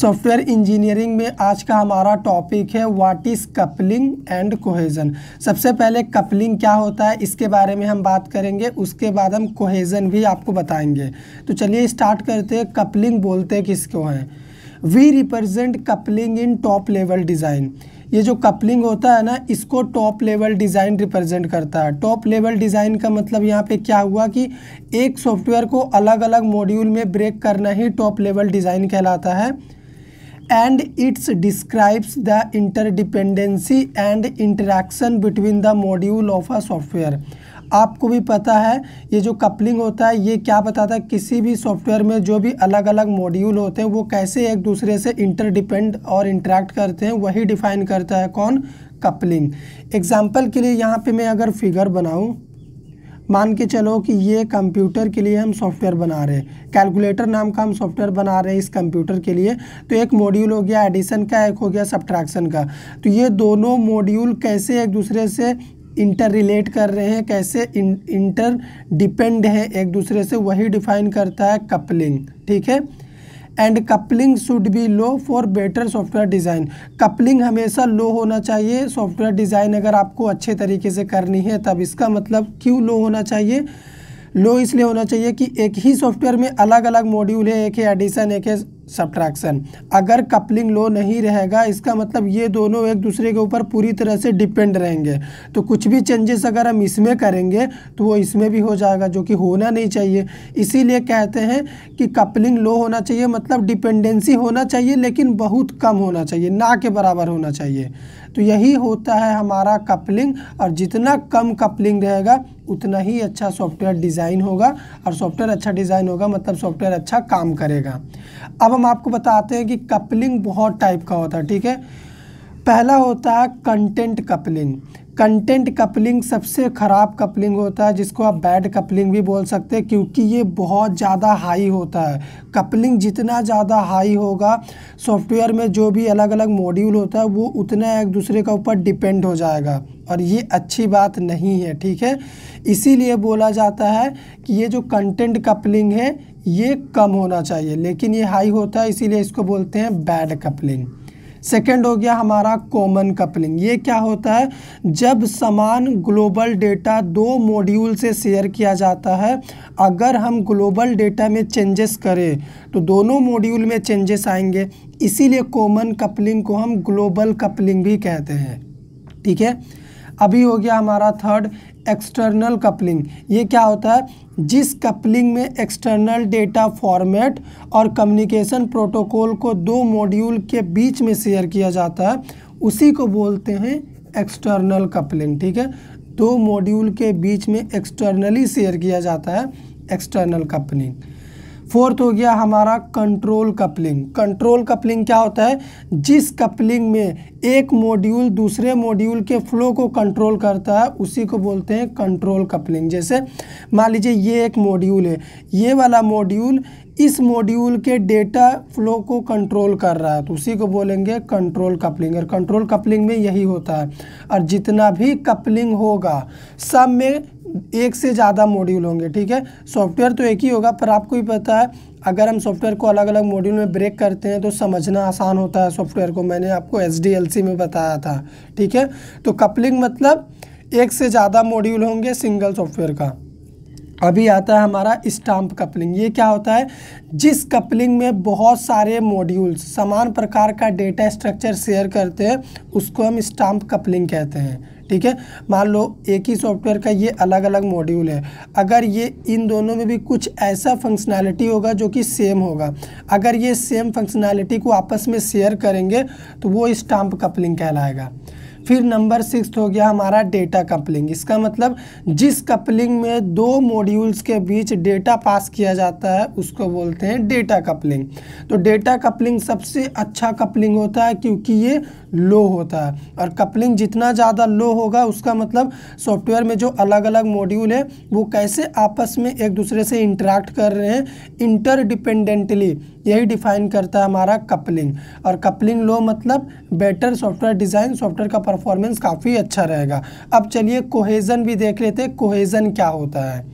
software engineering में आज का हमारा टॉपिक है what is coupling and cohesion सबसे पहले कपलिंग क्या होता है इसके बारे में हम बात करेंगे उसके बाद हम कोहेजन भी आपको बताएंगे तो चलिए स्टार्ट करते हैं कपलिंग बोलते किसको हैं we represent coupling in top level design ये जो कपलिंग होता है ना इसको टॉप लेवल डिज़ाइन रिप्रेजेंट करता है टॉप लेवल डिज़ाइन का मतलब यहाँ पे क्या हुआ कि एक सॉफ्टवेयर को अलग अलग मॉड्यूल में ब्रेक करना ही टॉप लेवल डिज़ाइन कहलाता है and it's describes the interdependency and interaction between the module of a software आपको भी पता है ये जो कपलिंग होता है ये क्या बताता है किसी भी सॉफ्टवेयर में जो भी अलग अलग मॉड्यूल होते हैं वो कैसे एक दूसरे से इंटरडिपेंड और इंटरेक्ट करते हैं वही डिफाइन करता है कौन कपलिंग एग्जाम्पल के लिए यहाँ पे मैं अगर फिगर बनाऊँ मान के चलो कि ये कंप्यूटर के लिए हम सॉफ्टवेयर बना रहे हैं कैलकुलेटर नाम का हम सॉफ्टवेयर बना रहे हैं इस कंप्यूटर के लिए तो एक मॉड्यूल हो गया एडिशन का एक हो गया सब्ट्रैक्शन का तो ये दोनों मॉड्यूल कैसे एक दूसरे से इंटर रिलेट कर रहे हैं कैसे इंटर डिपेंड हैं एक दूसरे से वही डिफाइन करता है कपलिंग ठीक है and coupling should be low for better software design coupling हमेशा लो होना चाहिए सॉफ्टवेयर डिज़ाइन अगर आपको अच्छे तरीके से करनी है तब इसका मतलब क्यों लो होना चाहिए लो इसलिए होना चाहिए कि एक ही सॉफ्टवेयर में अलग अलग मॉड्यूल है एक है एडिशन एक है सब्ट्रैक्शन अगर कपलिंग लो नहीं रहेगा इसका मतलब ये दोनों एक दूसरे के ऊपर पूरी तरह से डिपेंड रहेंगे तो कुछ भी चेंजेस अगर हम इसमें करेंगे तो वो इसमें भी हो जाएगा जो कि होना नहीं चाहिए इसीलिए कहते हैं कि कपलिंग लो होना चाहिए मतलब डिपेंडेंसी होना चाहिए लेकिन बहुत कम होना चाहिए ना के बराबर होना चाहिए तो यही होता है हमारा कपलिंग और जितना कम कपलिंग रहेगा उतना ही अच्छा सॉफ्टवेयर डिज़ाइन होगा और सॉफ्टवेयर अच्छा डिज़ाइन होगा मतलब सॉफ्टवेयर अच्छा काम करेगा अब हम आपको बताते हैं कि कपलिंग बहुत टाइप का होता है ठीक है पहला होता है कंटेंट कपलिंग कंटेंट कपलिंग सबसे ख़राब कपलिंग होता है जिसको आप बैड कपलिंग भी बोल सकते हैं क्योंकि ये बहुत ज़्यादा हाई होता है कपलिंग जितना ज़्यादा हाई होगा सॉफ्टवेयर में जो भी अलग अलग मॉड्यूल होता है वो उतना एक दूसरे के ऊपर डिपेंड हो जाएगा और ये अच्छी बात नहीं है ठीक है इसीलिए बोला जाता है कि ये जो कंटेंट कपलिंग है ये कम होना चाहिए लेकिन ये हाई होता है इसीलिए इसको बोलते हैं बैड कपलिंग सेकेंड हो गया हमारा कॉमन कपलिंग ये क्या होता है जब समान ग्लोबल डेटा दो मॉड्यूल से शेयर किया जाता है अगर हम ग्लोबल डेटा में चेंजेस करें तो दोनों मॉड्यूल में चेंजेस आएंगे इसीलिए कॉमन कपलिंग को हम ग्लोबल कपलिंग भी कहते हैं ठीक है अभी हो गया हमारा थर्ड एक्सटर्नल कपलिंग ये क्या होता है जिस कपलिंग में एक्सटर्नल डेटा फॉर्मेट और कम्युनिकेशन प्रोटोकॉल को दो मॉड्यूल के बीच में शेयर किया जाता है उसी को बोलते हैं एक्सटर्नल कपलिंग ठीक है दो मॉड्यूल के बीच में एक्सटर्नली शेयर किया जाता है एक्सटर्नल कपलिंग फोर्थ हो गया हमारा कंट्रोल कपलिंग कंट्रोल कपलिंग क्या होता है जिस कपलिंग में एक मॉड्यूल दूसरे मॉड्यूल के फ्लो को कंट्रोल करता है उसी को बोलते हैं कंट्रोल कपलिंग जैसे मान लीजिए ये एक मॉड्यूल है ये वाला मॉड्यूल इस मॉड्यूल के डेटा फ्लो को कंट्रोल कर रहा है तो उसी को बोलेंगे कंट्रोल कपलिंग और कंट्रोल कपलिंग में यही होता है और जितना भी कपलिंग होगा सब में एक से ज़्यादा मॉड्यूल होंगे ठीक है सॉफ्टवेयर तो एक ही होगा पर आपको ही पता है अगर हम सॉफ्टवेयर को अलग अलग मॉड्यूल में ब्रेक करते हैं तो समझना आसान होता है सॉफ्टवेयर को मैंने आपको एस में बताया था ठीक है तो कपलिंग मतलब एक से ज़्यादा मॉड्यूल होंगे सिंगल सॉफ्टवेयर का अभी आता है हमारा स्टाम्प कपलिंग ये क्या होता है जिस कपलिंग में बहुत सारे मॉड्यूल्स समान प्रकार का डेटा स्ट्रक्चर शेयर करते हैं उसको हम स्टाम्प कपलिंग कहते हैं ठीक है मान लो एक ही सॉफ्टवेयर का ये अलग अलग मॉड्यूल है अगर ये इन दोनों में भी कुछ ऐसा फंक्शनैलिटी होगा जो कि सेम होगा अगर ये सेम फंक्शनैलिटी को आपस में शेयर करेंगे तो वो स्टाम्प कपलिंग कहलाएगा फिर नंबर सिक्स हो गया हमारा डेटा कपलिंग इसका मतलब जिस कपलिंग में दो मॉड्यूल्स के बीच डेटा पास किया जाता है उसको बोलते हैं डेटा कपलिंग तो डेटा कपलिंग सबसे अच्छा कपलिंग होता है क्योंकि ये लो होता है और कपलिंग जितना ज़्यादा लो होगा उसका मतलब सॉफ्टवेयर में जो अलग अलग मॉड्यूल है वो कैसे आपस में एक दूसरे से इंटरेक्ट कर रहे हैं इंटरडिपेंडेंटली यही डिफाइन करता है हमारा कपलिंग और कपलिंग लो मतलब बेटर सॉफ्टवेयर डिज़ाइन सॉफ्टवेयर का परफॉर्मेंस काफ़ी अच्छा रहेगा अब चलिए कोहेज़न भी देख लेते हैं कोहेज़न क्या होता है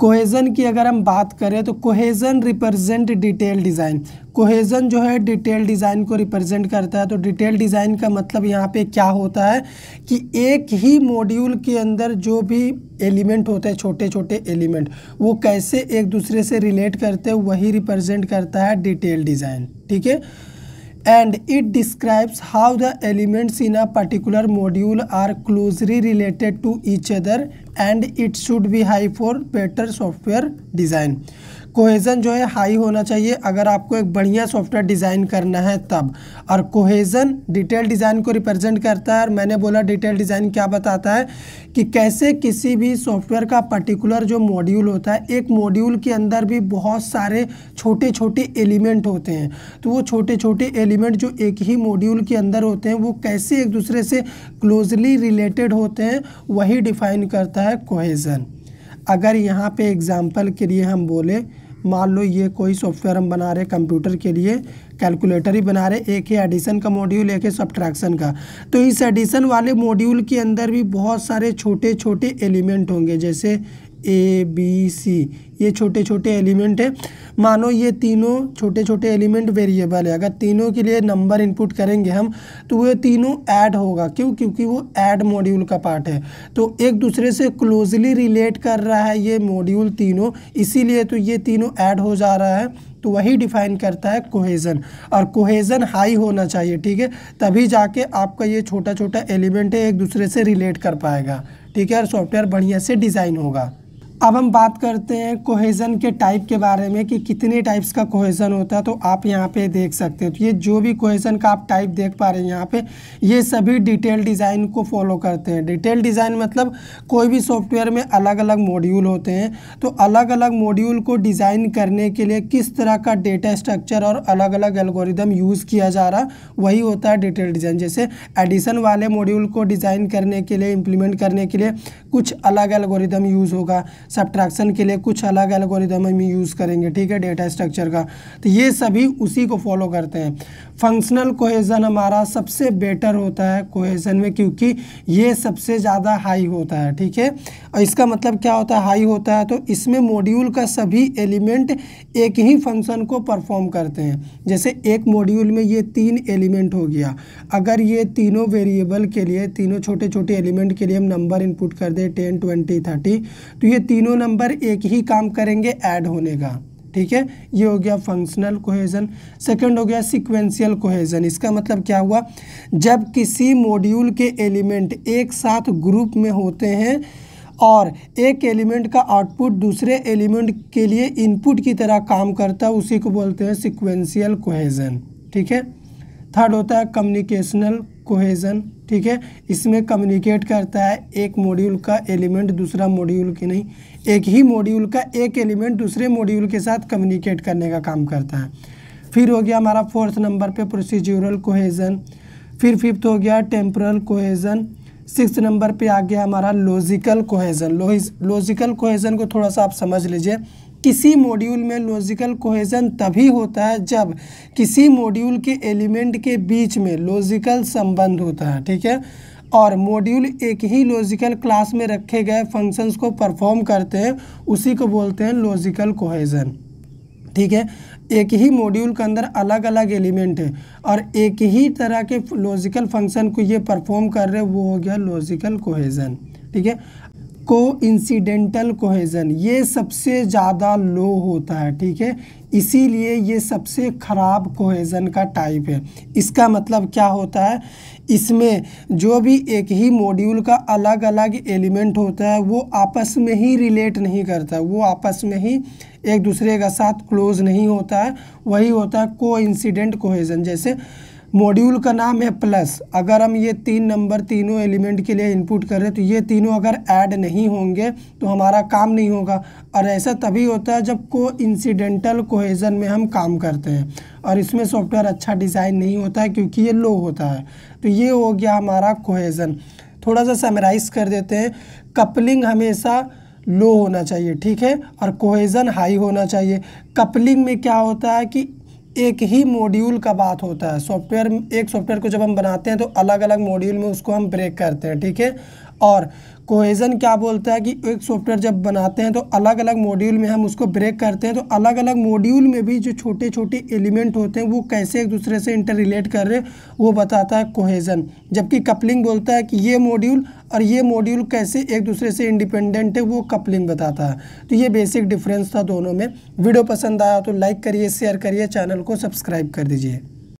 कोहेज़न की अगर हम बात करें तो cohesion represent detail design cohesion जो है डिटेल डिज़ाइन को रिप्रेजेंट करता है तो डिटेल डिज़ाइन का मतलब यहाँ पे क्या होता है कि एक ही मॉड्यूल के अंदर जो भी एलिमेंट होते हैं छोटे छोटे एलिमेंट वो कैसे एक दूसरे से रिलेट करते हैं वही रिप्रेजेंट करता है डिटेल डिज़ाइन ठीक है and it describes how the elements in a particular module are closely related to each other and it should be high for better software design कोहेज़न जो है हाई होना चाहिए अगर आपको एक बढ़िया सॉफ्टवेयर डिज़ाइन करना है तब और कोहेज़न डिटेल डिज़ाइन को रिप्रेजेंट करता है और मैंने बोला डिटेल डिज़ाइन क्या बताता है कि कैसे किसी भी सॉफ्टवेयर का पर्टिकुलर जो मॉड्यूल होता है एक मॉड्यूल के अंदर भी बहुत सारे छोटे छोटे एलिमेंट होते हैं तो वो छोटे छोटे एलिमेंट जो एक ही मॉड्यूल के अंदर होते हैं वो कैसे एक दूसरे से क्लोजली रिलेटेड होते हैं वही डिफाइन करता है कोहेज़न अगर यहाँ पे एग्ज़ाम्पल के लिए हम बोले मान लो ये कोई सॉफ्टवेयर हम बना रहे कंप्यूटर के लिए कैलकुलेटर ही बना रहे एक ही एडिशन का मॉड्यूल एक ही सब्ट्रैक्शन का तो इस एडिशन वाले मॉड्यूल के अंदर भी बहुत सारे छोटे छोटे एलिमेंट होंगे जैसे ए बी सी ये छोटे छोटे एलिमेंट हैं मानो ये तीनों छोटे छोटे एलिमेंट वेरिएबल है अगर तीनों के लिए नंबर इनपुट करेंगे हम तो वो तीनों ऐड होगा क्यों क्योंकि वो ऐड मॉड्यूल का पार्ट है तो एक दूसरे से क्लोजली रिलेट कर रहा है ये मॉड्यूल तीनों इसीलिए तो ये तीनों ऐड हो जा रहा है तो वही डिफाइन करता है कोहेज़न और कोहेज़न हाई होना चाहिए ठीक है तभी जाके आपका ये छोटा छोटा एलिमेंट है एक दूसरे से रिलेट कर पाएगा ठीक है और सॉफ्टवेयर बढ़िया से डिज़ाइन होगा अब हम बात करते हैं कोहेज़न के टाइप के बारे में कि कितने टाइप्स का कोहेज़न होता है तो आप यहाँ पे देख सकते हैं तो ये जो भी कोहेज़न का आप टाइप देख पा रहे हैं यहाँ पे ये सभी डिटेल डिज़ाइन को फॉलो करते हैं डिटेल डिज़ाइन मतलब कोई भी सॉफ्टवेयर में अलग अलग मॉड्यूल होते हैं तो अलग अलग मॉड्यूल को डिज़ाइन करने के लिए किस तरह का डेटा स्ट्रक्चर और अलग अलग एल्गोरिदम यूज़ किया जा रहा वही होता है डिटेल डिज़ाइन जैसे एडिशन वाले मॉड्यूल को डिज़ाइन करने के लिए इम्प्लीमेंट करने के लिए कुछ अलग एल्गोरिदम यूज़ होगा सब्ट्रैक्शन के लिए कुछ अलग एल्गोरिदम हम यूज़ करेंगे ठीक है डेटा स्ट्रक्चर का तो ये सभी उसी को फॉलो करते हैं फंक्शनल कोहेजन हमारा सबसे बेटर होता है कोहेजन में क्योंकि ये सबसे ज़्यादा हाई होता है ठीक है और इसका मतलब क्या होता है हाई होता है तो इसमें मॉड्यूल का सभी एलिमेंट एक ही फंक्शन को परफॉर्म करते हैं जैसे एक मॉड्यूल में ये तीन एलिमेंट हो गया अगर ये तीनों वेरिएबल के लिए तीनों छोटे छोटे एलिमेंट के लिए हम नंबर इनपुट कर दें टेन ट्वेंटी थर्टी तो ये तीनों नंबर एक ही काम करेंगे ऐड होने का ठीक है ये हो गया फंक्शनल कोहेजन सेकंड हो गया सिक्वेंशियल कोहेजन इसका मतलब क्या हुआ जब किसी मॉड्यूल के एलिमेंट एक साथ ग्रुप में होते हैं और एक एलिमेंट का आउटपुट दूसरे एलिमेंट के लिए इनपुट की तरह काम करता है उसी को बोलते हैं सिक्वेंशियल कोहेजन ठीक है थर्ड होता है कम्युनिकेशनल कोहेजन ठीक है इसमें कम्युनिकेट करता है एक मॉड्यूल का एलिमेंट दूसरा मॉड्यूल के नहीं एक ही मॉड्यूल का एक एलिमेंट दूसरे मॉड्यूल के साथ कम्युनिकेट करने का काम करता है फिर हो गया हमारा फोर्थ नंबर पे प्रोसीजरल कोहेजन फिर फिफ्थ हो गया टेम्परल कोहेजन सिक्स नंबर पे आ गया हमारा लॉजिकल कोहेजन लॉजिकल कोहेजन को थोड़ा सा आप समझ लीजिए किसी मॉड्यूल में लॉजिकल कोहेजन तभी होता है जब किसी मॉड्यूल के एलिमेंट के बीच में लॉजिकल संबंध होता है ठीक है और मॉड्यूल एक ही लॉजिकल क्लास में रखे गए फंक्शंस को परफॉर्म करते हैं उसी को बोलते हैं लॉजिकल कोहेजन ठीक है एक ही मॉड्यूल के अंदर अलग अलग एलिमेंट है और एक ही तरह के लॉजिकल फंक्शन को ये परफॉर्म कर रहे हैं वो हो गया लॉजिकल कोहेजन ठीक है को इंसीडेंटल कोहेजन ये सबसे ज़्यादा लो होता है ठीक है इसीलिए ये सबसे ख़राब कोहेजन का टाइप है इसका मतलब क्या होता है इसमें जो भी एक ही मॉड्यूल का अलग अलग एलिमेंट होता है वो आपस में ही रिलेट नहीं करता वो आपस में ही एक दूसरे के साथ क्लोज नहीं होता है वही होता है को इंसीडेंट कोहेजन जैसे मॉड्यूल का नाम है प्लस अगर हम ये तीन नंबर तीनों एलिमेंट के लिए इनपुट कर रहे हैं तो ये तीनों अगर ऐड नहीं होंगे तो हमारा काम नहीं होगा और ऐसा तभी होता है जब को इंसिडेंटल कोहेजन में हम काम करते हैं और इसमें सॉफ्टवेयर अच्छा डिज़ाइन नहीं होता है क्योंकि ये लो होता है तो ये हो गया हमारा कोहेजन थोड़ा सा समराइज़ कर देते हैं कपलिंग हमेशा लो होना चाहिए ठीक है और कोहेजन हाई होना चाहिए कपलिंग में क्या होता है कि एक ही मॉड्यूल का बात होता है सॉफ्टवेयर एक सॉफ्टवेयर को जब हम बनाते हैं तो अलग अलग मॉड्यूल में उसको हम ब्रेक करते हैं ठीक है और कोहेजन क्या बोलता है कि एक सॉफ्टवेयर जब बनाते हैं तो अलग अलग मॉड्यूल में हम उसको ब्रेक करते हैं तो अलग अलग मॉड्यूल में भी जो छोटे छोटे एलिमेंट होते हैं वो कैसे एक दूसरे से इंटर रिलेट कर रहे हैं वो बताता है कोहेजन जबकि कपलिंग बोलता है कि ये मॉड्यूल और ये मॉड्यूल कैसे एक दूसरे से इंडिपेंडेंट है वो कपलिंग बताता है तो ये बेसिक डिफरेंस था दोनों में वीडियो पसंद आया तो लाइक करिए शेयर करिए चैनल को सब्सक्राइब कर दीजिए